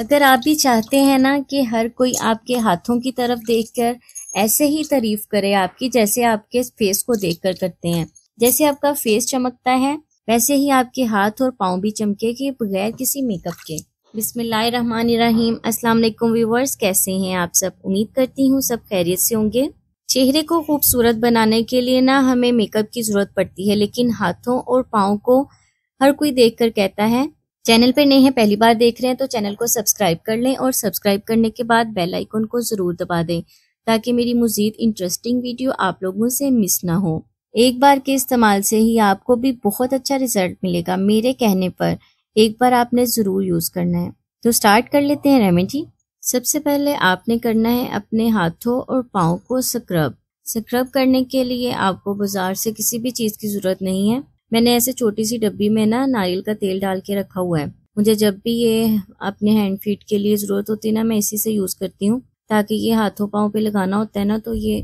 अगर आप भी चाहते हैं ना कि हर कोई आपके हाथों की तरफ देखकर ऐसे ही तारीफ करे आपकी जैसे आपके फेस को देखकर करते हैं जैसे आपका फेस चमकता है वैसे ही आपके हाथ और पाँव भी चमके कि बगैर किसी मेकअप के अस्सलाम वालेकुम व्यूवर्स कैसे हैं आप सब उम्मीद करती हूँ सब खैरियत से होंगे चेहरे को खूबसूरत बनाने के लिए ना हमें मेकअप की ज़रूरत पड़ती है लेकिन हाथों और पाँव को हर कोई कर कहता है चैनल पर नए हैं पहली बार देख रहे हैं तो चैनल को सब्सक्राइब कर लें और सब्सक्राइब करने के बाद बेल आइकन को ज़रूर दबा दें ताकि मेरी मज़ीद इंटरेस्टिंग वीडियो आप लोगों से मिस ना हो एक बार के इस्तेमाल से ही आपको भी बहुत अच्छा रिजल्ट मिलेगा मेरे कहने पर एक बार आपने ज़रूर यूज़ करना है तो स्टार्ट कर लेते हैं रेमेडी सबसे पहले आपने करना है अपने हाथों और पाओ को स्क्रब स्क्रब करने के लिए आपको बाजार से किसी भी चीज़ की ज़रूरत नहीं है मैंने ऐसे छोटी सी डब्बी में ना नारियल का तेल डाल के रखा हुआ है मुझे जब भी ये अपने हैंड फीट के लिए ज़रूरत होती है ना मैं इसी से यूज़ करती हूँ ताकि ये हाथों पाँव पे लगाना होता है ना तो ये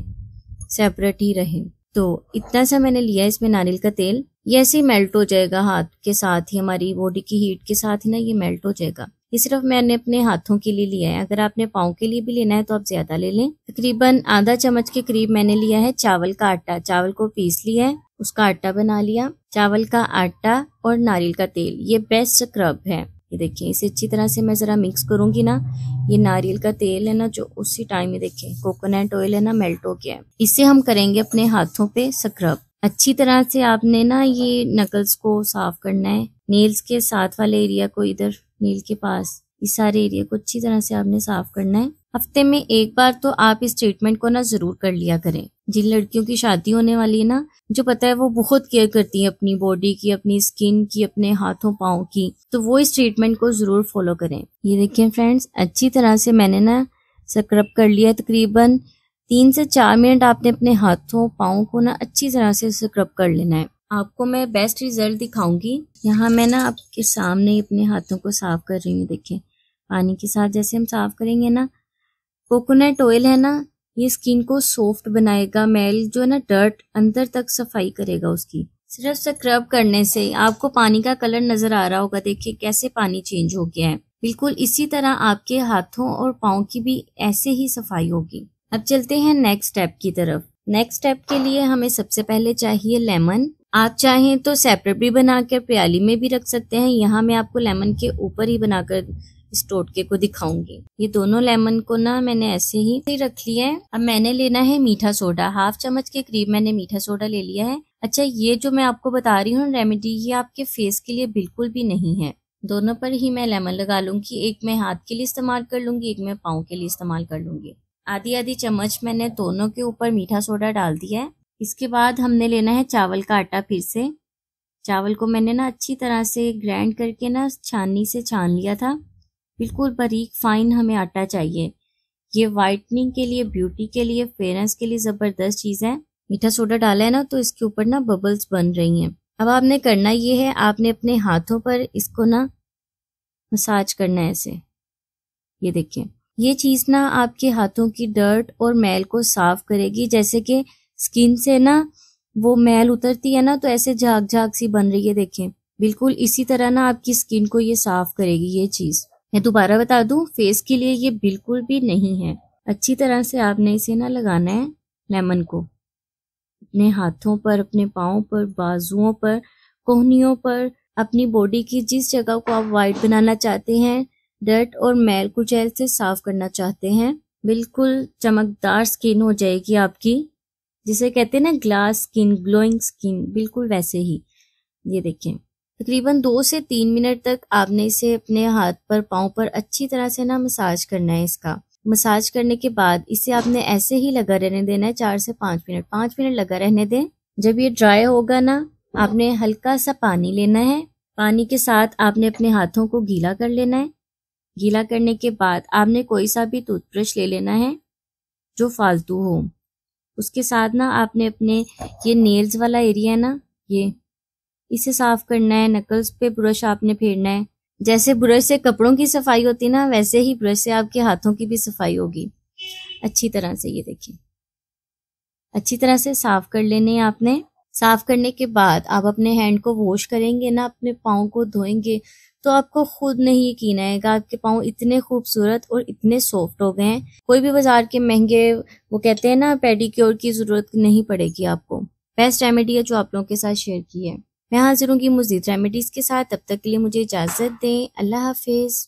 सेपरेट ही रहे तो इतना सा मैंने लिया इसमें नारियल का तेल ये ऐसे ही मेल्ट हो जाएगा हाथ के साथ ही हमारी बॉडी की हीट के साथ ही ना ये मेल्ट हो जाएगा ये सिर्फ मैंने अपने हाथों के लिए लिया है अगर आपने पाँव के लिए भी लेना है तो आप ज्यादा ले लें तकरीबन आधा चम्मच के करीब मैंने लिया है चावल का आटा चावल को पीस लिया है उसका आटा बना लिया चावल का आटा और नारियल का तेल ये बेस्ट स्क्रब है ये देखिए इसे अच्छी तरह से मैं ज़रा मिक्स करूंगी ना ये नारियल का तेल है ना जो उसी टाइम में देखे कोकोनट ऑयल है ना मेल्ट हो गया इसे हम करेंगे अपने हाथों पे स्क्रब अच्छी तरह से आपने ना ये नकल्स को साफ करना है नेल्स के साथ वाले एरिया को इधर नील के पास इस सारे एरिया को अच्छी तरह से आपने साफ करना है हफ्ते में एक बार तो आप इस ट्रीटमेंट को ना जरूर कर लिया करें जिन लड़कियों की शादी होने वाली है ना जो पता है वो बहुत केयर करती है अपनी बॉडी की अपनी स्किन की अपने हाथों पाओ की तो वो इस ट्रीटमेंट को जरूर फॉलो करें ये देखिए फ्रेंड्स अच्छी तरह से मैंने ना स्क्रब कर लिया तकरीबन तीन से चार मिनट आपने अपने हाथों पाओ को ना अच्छी तरह से स्क्रब कर लेना है आपको मैं बेस्ट रिजल्ट दिखाऊंगी यहाँ मैं ना आपके सामने अपने हाथों को साफ कर रही हूँ देखिये पानी के साथ जैसे हम साफ करेंगे ना कोकोनट ऑयल है ना ये स्किन को सॉफ्ट बनाएगा मैल जो है ना डर्ट अंदर तक सफाई करेगा उसकी सिर्फ स्क्रब करने से आपको पानी का कलर नजर आ रहा होगा देखिए कैसे पानी चेंज हो गया है बिल्कुल इसी तरह आपके हाथों और पाओ की भी ऐसे ही सफाई होगी अब चलते हैं नेक्स्ट स्टेप की तरफ नेक्स्ट स्टेप के लिए हमें सबसे पहले चाहिए लेमन आप चाहें तो सेपरेट भी बनाकर प्याली में भी रख सकते हैं यहाँ मैं आपको लेमन के ऊपर ही बनाकर इस टोटके को दिखाऊंगी ये दोनों लेमन को ना मैंने ऐसे ही रख लिया है अब मैंने लेना है मीठा सोडा हाफ चम्मच के करीब मैंने मीठा सोडा ले लिया है अच्छा ये जो मैं आपको बता रही हूँ रेमेडी ये आपके फेस के लिए बिल्कुल भी नहीं है दोनों पर ही मैं लेमन लगा लूंगी एक मैं हाथ के लिए इस्तेमाल कर लूंगी एक मैं पाँव के लिए इस्तेमाल कर लूंगी आधी आधी चम्मच मैंने दोनों के ऊपर मीठा सोडा डाल दिया है इसके बाद हमने लेना है चावल का आटा फिर से चावल को मैंने ना अच्छी तरह से ग्राइंड करके ना छाननी से छान लिया था बिल्कुल बारीक फाइन हमें आटा चाहिए ये वाइटनिंग के लिए ब्यूटी के लिए फेयरनेस के लिए ज़बरदस्त चीज़ है मीठा सोडा डाला है ना तो इसके ऊपर ना बबल्स बन रही हैं अब आपने करना ये है आपने अपने हाथों पर इसको ना मसाज करना है ऐसे ये देखिए ये चीज़ ना आपके हाथों की डर्ट और मैल को साफ करेगी जैसे कि स्किन से ना वो मैल उतरती है ना तो ऐसे झाग झाग सी बन रही है देखें बिल्कुल इसी तरह ना आपकी स्किन को ये साफ करेगी ये चीज़ मैं दोबारा बता दूं फेस के लिए ये बिल्कुल भी नहीं है अच्छी तरह से आपने इसे ना लगाना है लेमन को अपने हाथों पर अपने पाँव पर बाजुओं पर कोहनियों पर अपनी बॉडी की जिस जगह को आप वाइट बनाना चाहते हैं डर्ट और मैल कुछ से साफ करना चाहते हैं बिल्कुल चमकदार स्किन हो जाएगी आपकी जिसे कहते हैं ना ग्लास स्किन ग्लोइंग स्किन बिल्कुल वैसे ही ये देखें तकरीबन दो से तीन मिनट तक आपने इसे अपने हाथ पर पाँव पर अच्छी तरह से ना मसाज करना है इसका मसाज करने के बाद इसे आपने ऐसे ही लगा रहने देना है चार से पाँच मिनट पाँच मिनट लगा रहने दें जब ये ड्राई होगा ना आपने हल्का सा पानी लेना है पानी के साथ आपने अपने हाथों को गीला कर लेना है गीला करने के बाद आपने कोई सा भी टूथब्रश ले लेना है जो फालतू हो उसके साथ ना आपने अपने ये नेल्स वाला एरिया है ना ये इसे साफ करना है नकल्स पे ब्रश आपने फेरना है जैसे ब्रश से कपड़ों की सफाई होती ना वैसे ही ब्रश से आपके हाथों की भी सफाई होगी अच्छी तरह से ये देखिए अच्छी तरह से साफ कर लेने आपने साफ करने के बाद आप अपने हैंड को वॉश करेंगे ना अपने पाओ को धोएंगे तो आपको खुद नहीं यकीन आएगा आपके पाँव इतने खूबसूरत और इतने सॉफ्ट हो गए हैं कोई भी बाजार के महंगे वो कहते हैं ना पेडिक्योर की जरूरत नहीं पड़ेगी आपको बेस्ट रेमेडी है जो आप लोगों के साथ शेयर की है मैं हाजिर हूँ मजीद रेमेडीज़ के साथ तब तक के लिए मुझे इजाज़त दें अल्लाह हाफिज़